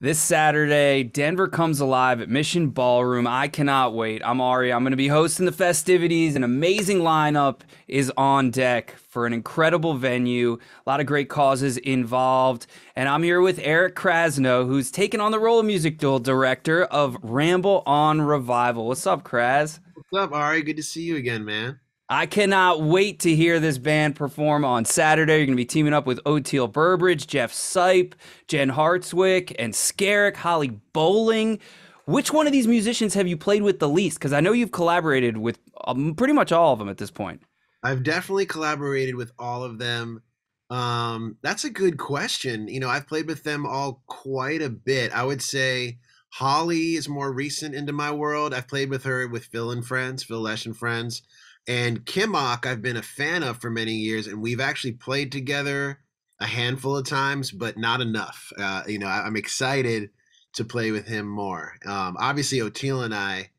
this Saturday. Denver comes alive at Mission Ballroom. I cannot wait. I'm Ari. I'm going to be hosting the festivities. An amazing lineup is on deck for an incredible venue. A lot of great causes involved. And I'm here with Eric Krasno, who's taken on the role of music director of Ramble on Revival. What's up, Kras? What's up, Ari? Good to see you again, man. I cannot wait to hear this band perform on Saturday. You're going to be teaming up with O'Teal Burbridge, Jeff Sipe, Jen Hartswick, and Scarrick, Holly Bowling. Which one of these musicians have you played with the least? Because I know you've collaborated with um, pretty much all of them at this point. I've definitely collaborated with all of them. Um, that's a good question. You know, I've played with them all quite a bit. I would say Holly is more recent into my world. I've played with her with Phil and Friends, Phil Lesh and Friends. And Kimok, I've been a fan of for many years, and we've actually played together a handful of times, but not enough. Uh, you know, I, am excited to play with him more. Um, obviously, Otil and I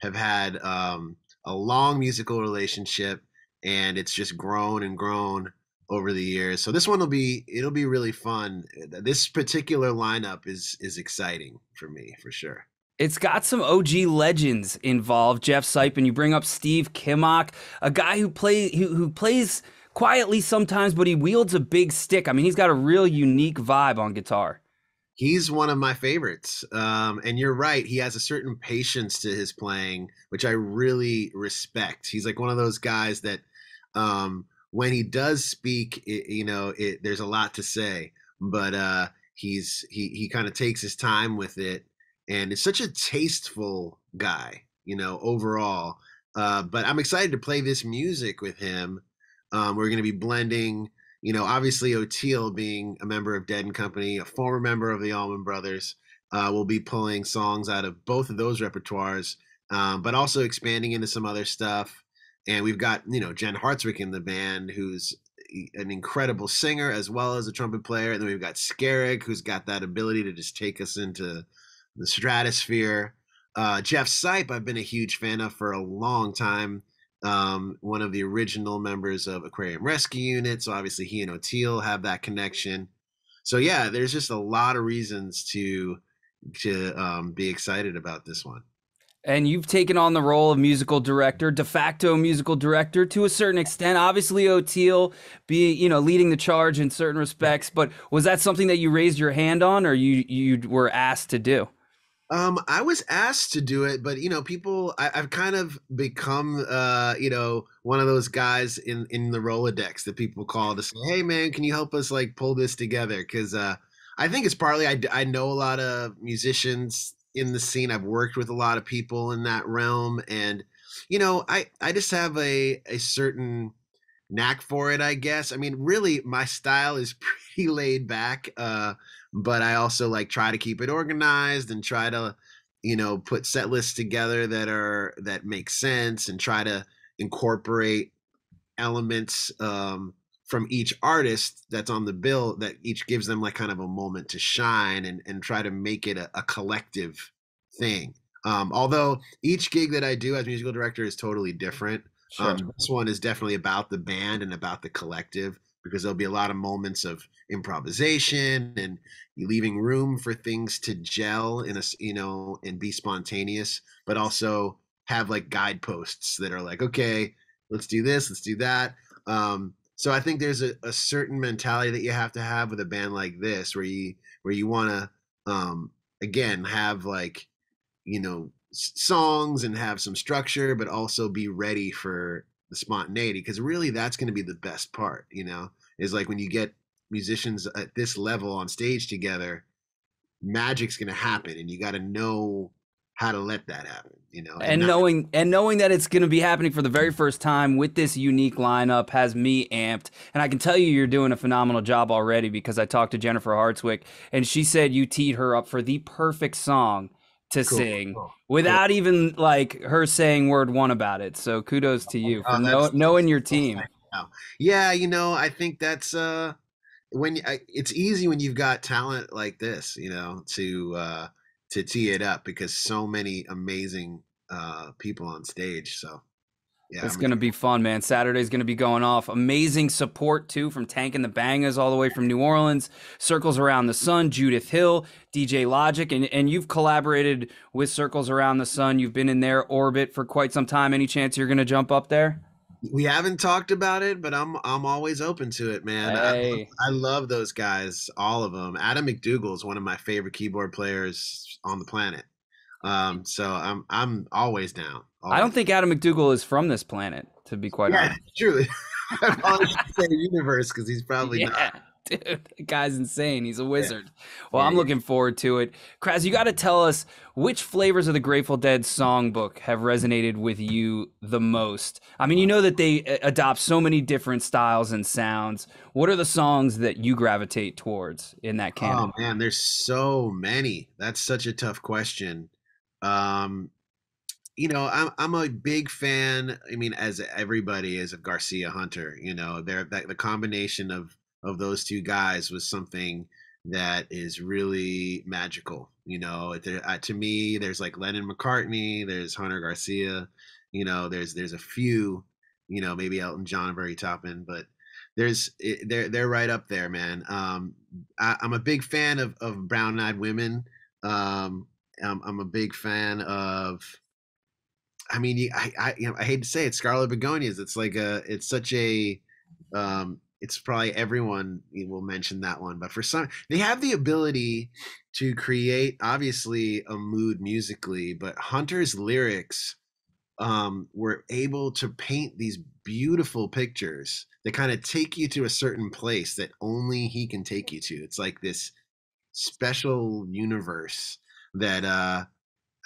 have had um, a long musical relationship, and it's just grown and grown over the years. So this one will be it'll be really fun. This particular lineup is is exciting for me for sure. It's got some OG legends involved. Jeff Sipe, and you bring up Steve Kimmock, a guy who play who, who plays quietly sometimes, but he wields a big stick. I mean, he's got a real unique vibe on guitar. He's one of my favorites, um, and you're right. He has a certain patience to his playing, which I really respect. He's like one of those guys that, um, when he does speak, it, you know, it, there's a lot to say, but uh, he's he he kind of takes his time with it and it's such a tasteful guy, you know, overall. Uh, but I'm excited to play this music with him. Um, we're going to be blending, you know, obviously O'Teal being a member of Dead and Company, a former member of the Allman Brothers, uh, will be pulling songs out of both of those repertoires, um, but also expanding into some other stuff. And we've got, you know, Jen Hartswick in the band, who's an incredible singer as well as a trumpet player. And then we've got Scarrick, who's got that ability to just take us into the stratosphere. Uh, Jeff Sipe, I've been a huge fan of for a long time. Um, one of the original members of Aquarium Rescue Unit. So obviously, he and O'Teal have that connection. So yeah, there's just a lot of reasons to to um, be excited about this one. And you've taken on the role of musical director, de facto musical director to a certain extent. Obviously, O'Teal be you know leading the charge in certain respects. But was that something that you raised your hand on, or you you were asked to do? Um, I was asked to do it, but you know, people, I, have kind of become, uh, you know, one of those guys in in the Rolodex that people call to say, "Hey, man, can you help us like pull this together?" Because uh, I think it's partly I I know a lot of musicians in the scene. I've worked with a lot of people in that realm, and you know, I I just have a a certain knack for it, I guess. I mean, really, my style is pretty laid back, uh, but I also like try to keep it organized and try to, you know, put set lists together that are that make sense and try to incorporate elements um, from each artist that's on the bill that each gives them like kind of a moment to shine and and try to make it a, a collective thing. Um, although each gig that I do as musical director is totally different. Sure. Um, this one is definitely about the band and about the collective because there'll be a lot of moments of improvisation and leaving room for things to gel in a you know and be spontaneous, but also have like guideposts that are like, okay, let's do this, let's do that. Um, so I think there's a, a certain mentality that you have to have with a band like this, where you where you want to um, again have like you know songs and have some structure, but also be ready for the spontaneity because really that's going to be the best part, you know, is like when you get musicians at this level on stage together, magic's going to happen and you got to know how to let that happen, you know. And, and not- knowing and knowing that it's going to be happening for the very first time with this unique lineup has me amped. And I can tell you you're doing a phenomenal job already because I talked to Jennifer Hartswick and she said you teed her up for the perfect song to cool. sing cool. without cool. even like her saying word one about it. So kudos to you for oh, know, knowing your team. Yeah, you know, I think that's uh when I, it's easy when you've got talent like this, you know, to uh to tee it up because so many amazing uh people on stage. So yeah, it's going to be fun, man. Saturday's going to be going off. Amazing support, too, from Tank and the Bangas all the way from New Orleans, Circles Around the Sun, Judith Hill, DJ Logic. And, and you've collaborated with Circles Around the Sun. You've been in their orbit for quite some time. Any chance you're going to jump up there? We haven't talked about it, but I'm I'm always open to it, man. Hey. I, love, I love those guys, all of them. Adam McDougal is one of my favorite keyboard players on the planet. Um, so I'm I'm always down. I don't think Adam McDougal is from this planet, to be quite yeah, honest. Truly. I probably should say universe because he's probably yeah. not dude. The guy's insane. He's a wizard. Yeah. Well, yeah, I'm yeah. looking forward to it. Kraz, you got to tell us which flavors of the Grateful Dead songbook have resonated with you the most. I mean, you know that they uh, adopt so many different styles and sounds. What are the songs that you gravitate towards in that camp? Oh man, there's so many. That's such a tough question. Um, you know, I'm I'm a big fan. I mean, as everybody is of Garcia Hunter. You know, there the combination of of those two guys was something that is really magical. You know, there, to me, there's like Lennon McCartney, there's Hunter Garcia. You know, there's there's a few. You know, maybe Elton John, very top but there's they're they're right up there, man. Um, I, am a big fan of of brown eyed women. Um, I'm, I'm a big fan of I mean, I I, you know, I hate to say it, scarlet begonias. It's like a, it's such a, um, it's probably everyone will mention that one, but for some, they have the ability to create obviously a mood musically, but Hunter's lyrics um, were able to paint these beautiful pictures that kind of take you to a certain place that only he can take you to. It's like this special universe that uh,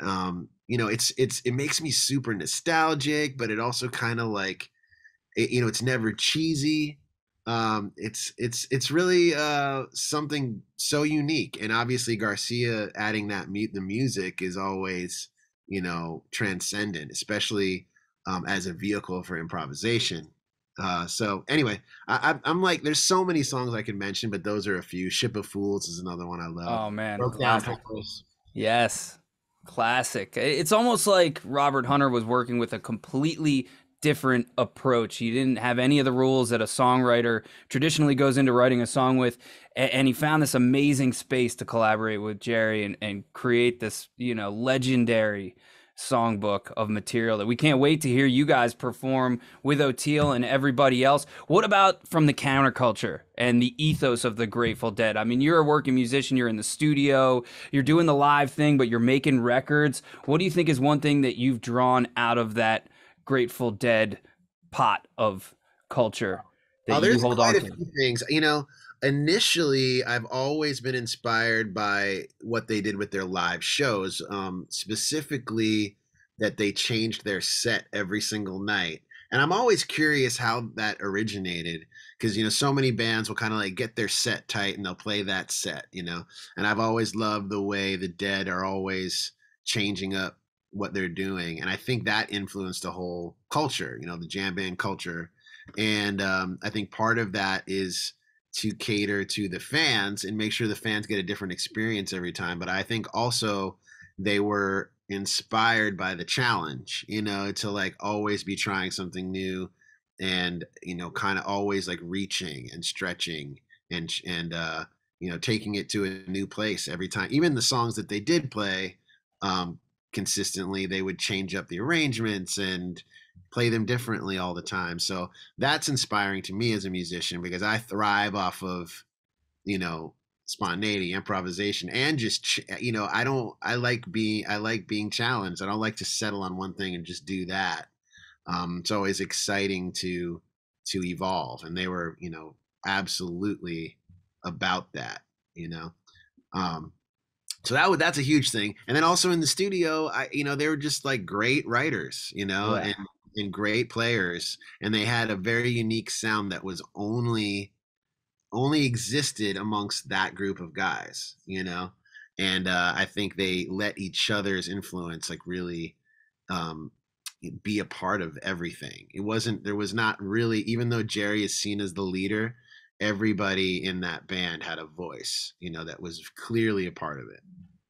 um, you know it's it's it makes me super nostalgic but it also kind of like it, you know it's never cheesy um it's it's it's really uh something so unique and obviously garcia adding that mute the music is always you know transcendent especially um as a vehicle for improvisation uh so anyway i i'm like there's so many songs i can mention but those are a few ship of fools is another one i love oh man yes Classic. It's almost like Robert Hunter was working with a completely different approach. He didn't have any of the rules that a songwriter traditionally goes into writing a song with. And he found this amazing space to collaborate with Jerry and, and create this, you know, legendary songbook of material that we can't wait to hear you guys perform with O'Teal and everybody else. What about from the counterculture and the ethos of the Grateful Dead? I mean, you're a working musician, you're in the studio, you're doing the live thing, but you're making records. What do you think is one thing that you've drawn out of that Grateful Dead pot of culture that oh, you hold on to? Things, you know, initially i've always been inspired by what they did with their live shows um, specifically that they changed their set every single night and i'm always curious how that originated because you know so many bands will kind of like get their set tight and they'll play that set you know and i've always loved the way the dead are always changing up what they're doing and i think that influenced the whole culture you know the jam band culture and um, i think part of that is to cater to the fans and make sure the fans get a different experience every time. But I think also they were inspired by the challenge, you know, to like always be trying something new and, you know, kind of always like reaching and stretching and, and, uh, you know, taking it to a new place every time. Even the songs that they did play um, consistently, they would change up the arrangements and, play them differently all the time. So that's inspiring to me as a musician because I thrive off of, you know, spontaneity, improvisation, and just eh, you know, I don't. I like being I like being challenged. I don't like to settle on one thing and just do that. Um, it's always exciting to to evolve, and they were you know absolutely about that. You know, um, so that would that's a huge thing and then also in the studio i you know they were just like great writers you know yeah. and and great players, and they had a very unique sound that was only only existed amongst that group of guys, you know. And uh, I think they let each other's influence like really um, be a part of everything. It wasn't there was not really even though Jerry is seen as the leader, everybody in that band had a voice, you know, that was clearly a part of it.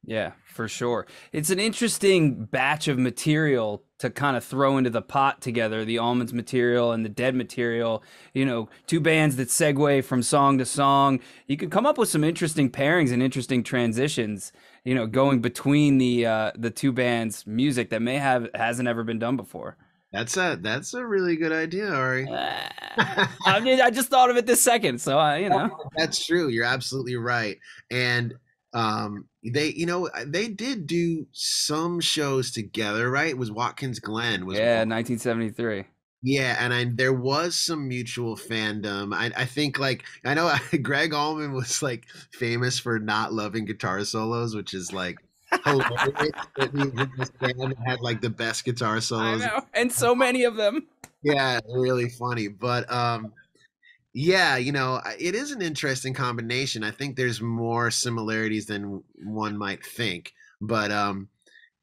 Yeah, for sure. It's an interesting batch of material to kind of throw into the pot together the almonds material and the dead material you know two bands that segue from song to song you could come up with some interesting pairings and interesting transitions you know going between the uh, the two bands music that may have hasn't ever been done before that's a that's a really good idea, Ari. Uh, I mean, I just thought of it this second, so I, you know. That's true. You're absolutely right, and um, they you know they did do some shows together right it was watkins glen was yeah 1973 yeah and i there was some mutual fandom i, I think like i know greg allman was like famous for not loving guitar solos which is like hilarious that he had like the best guitar solos and so many of them yeah really funny but um yeah you know it is an interesting combination i think there's more similarities than one might think but um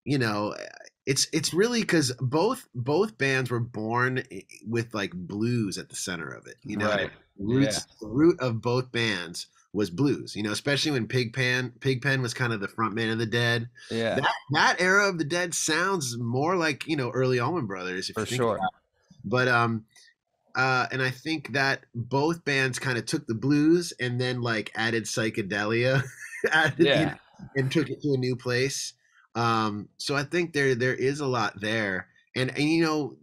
you know eh, it's it's really because both both bands were born eh, with like blues at the center of it you know right. roots yeah. root of both bands was blues you know especially when pigpen pigpen was kind of the frontman of the dead yeah that, that era of the dead sounds more like you know early allman brothers for sure but um uh, and I think that both bands kind of took the blues and then like added psychedelia, added yeah. and took it to a new place. Um, so I think there there is a lot there, and and you know,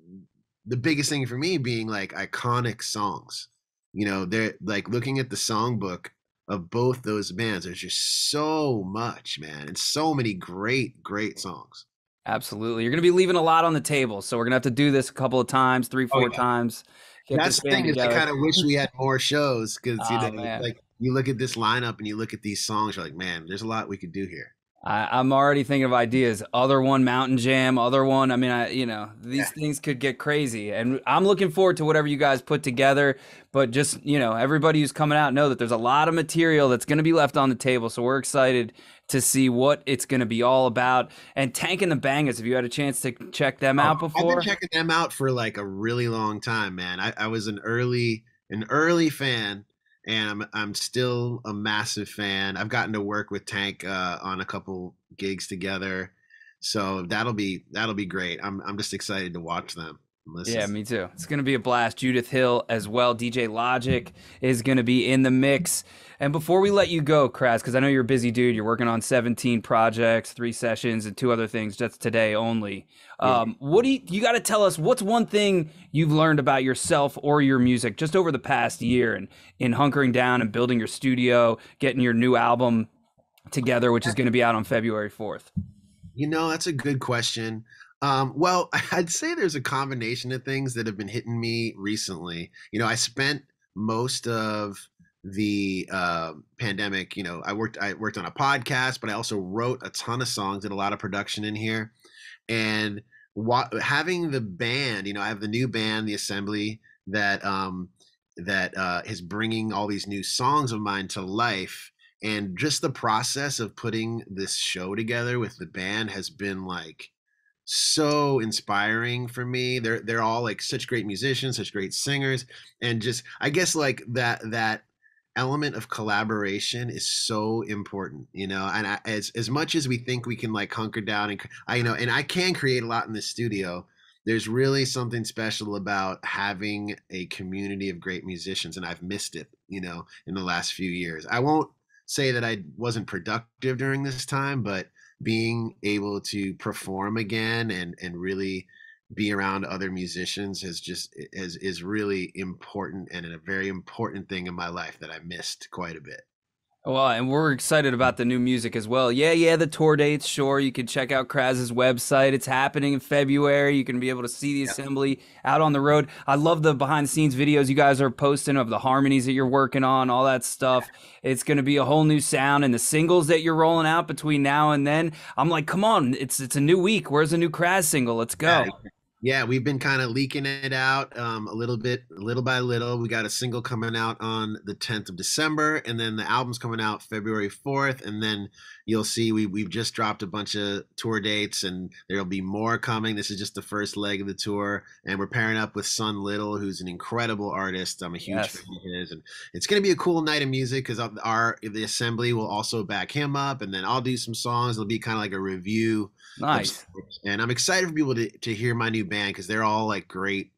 the biggest thing for me being like iconic songs. You know, they're like looking at the songbook of both those bands. There's just so much, man, and so many great, great songs. Absolutely, you're gonna be leaving a lot on the table, so we're gonna have to do this a couple of times, three, oh, four oh, yeah. times that's the thing together. is, I kind of wish we had more shows because oh, you ah, know, man. like you look at this lineup and you look at these songs, you're like, man, there's a lot we could do here. I, am already thinking of ideas. Other one, Mountain Jam. Other one. I mean, I you know these yeah. things could get crazy, and I'm looking forward to whatever you guys put together. But just you know, everybody who's coming out know that there's a lot of material that's going to be left on the table. So we're excited to see what it's going to be all about. And Tank and the Bangers, have you had a chance to check them oh, out before? I've been checking them out for like a really long time, man. I, I was an early an early fan, and I'm I'm still a massive fan. I've gotten to work with Tank uh, on a couple gigs together, so that'll be that'll be great. I'm I'm just excited to watch them. Yeah, me too. It's going to be a blast. Judith Hill as well. DJ Logic is going to be in the mix. And before we let you go, Kraz, because I know you're a busy dude, you're working on 17 projects, three sessions, and two other things just today only. Um, What do you, you got to tell us? What's one thing you've learned about yourself or your music just over the past year and in hunkering down and building your studio, getting your new album together, which is going to be out on February 4th? You know, that's a good question. Um, well, I'd say there's a combination of things that have been hitting me recently. You know, I spent most of the uh, pandemic. You know, I worked I worked on a podcast, but I also wrote a ton of songs, did a lot of production in here, and having the band. You know, I have the new band, the Assembly, that um, that uh, is bringing all these new songs of mine to life. And just the process of putting this show together with the band has been like so inspiring for me. They're they're all like such great musicians, such great singers, and just I guess like that that element of collaboration is so important you know and I, as as much as we think we can like hunker down and i you know and i can create a lot in the studio there's really something special about having a community of great musicians and i've missed it you know in the last few years i won't say that i wasn't productive during this time but being able to perform again and and really be around other musicians has just is is really important and a very important thing in my life that I missed quite a bit. Well, and we're excited about the new music as well. Yeah, yeah, the tour dates. Sure, you can check out Kraz's website. It's happening in February. You can be able to see the assembly out on the road. I love the behind the scenes videos you guys are posting of the harmonies that you're working on, all that stuff. It's going to be a whole new sound, and the singles that you're rolling out between now and then. I'm like, come on, it's it's a new week. Where's a new Kraz single? Let's go. Yeah, we've been kind of leaking it out um, a little bit, little by little. We got a single coming out on the 10th of December, and then the album's coming out February 4th. And then you'll see we, we've just dropped a bunch of tour dates, and there'll be more coming. This is just the first leg of the tour, and we're pairing up with Son Little, who's an incredible artist. I'm a huge yes. fan of his, and it's going to be a cool night of music because our the assembly will also back him up, and then I'll do some songs. It'll be kind of like a review. Nice. And I'm excited for people to, to hear my new band because they're all like great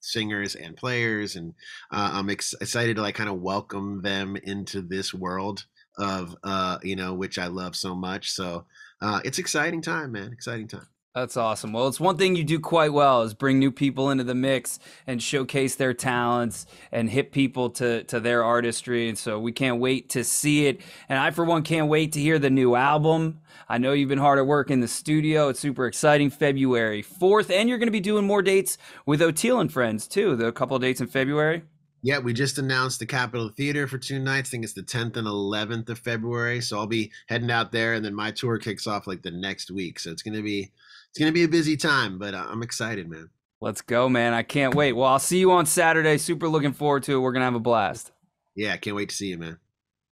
singers and players and uh, i'm ex- excited to like kind of welcome them into this world of uh you know which i love so much so uh it's exciting time man exciting time that's awesome. Well, it's one thing you do quite well is bring new people into the mix and showcase their talents and hit people to to their artistry. And so we can't wait to see it. And I for one can't wait to hear the new album. I know you've been hard at work in the studio. It's super exciting. February 4th and you're going to be doing more dates with O'Teal and friends too. The couple of dates in February. Yeah, we just announced the Capitol Theater for two nights. I think it's the 10th and 11th of February. So I'll be heading out there, and then my tour kicks off like the next week. So it's going to be it's going to be a busy time, but uh, I'm excited, man. Let's go, man. I can't wait. Well, I'll see you on Saturday. Super looking forward to it. We're going to have a blast. Yeah, I can't wait to see you, man.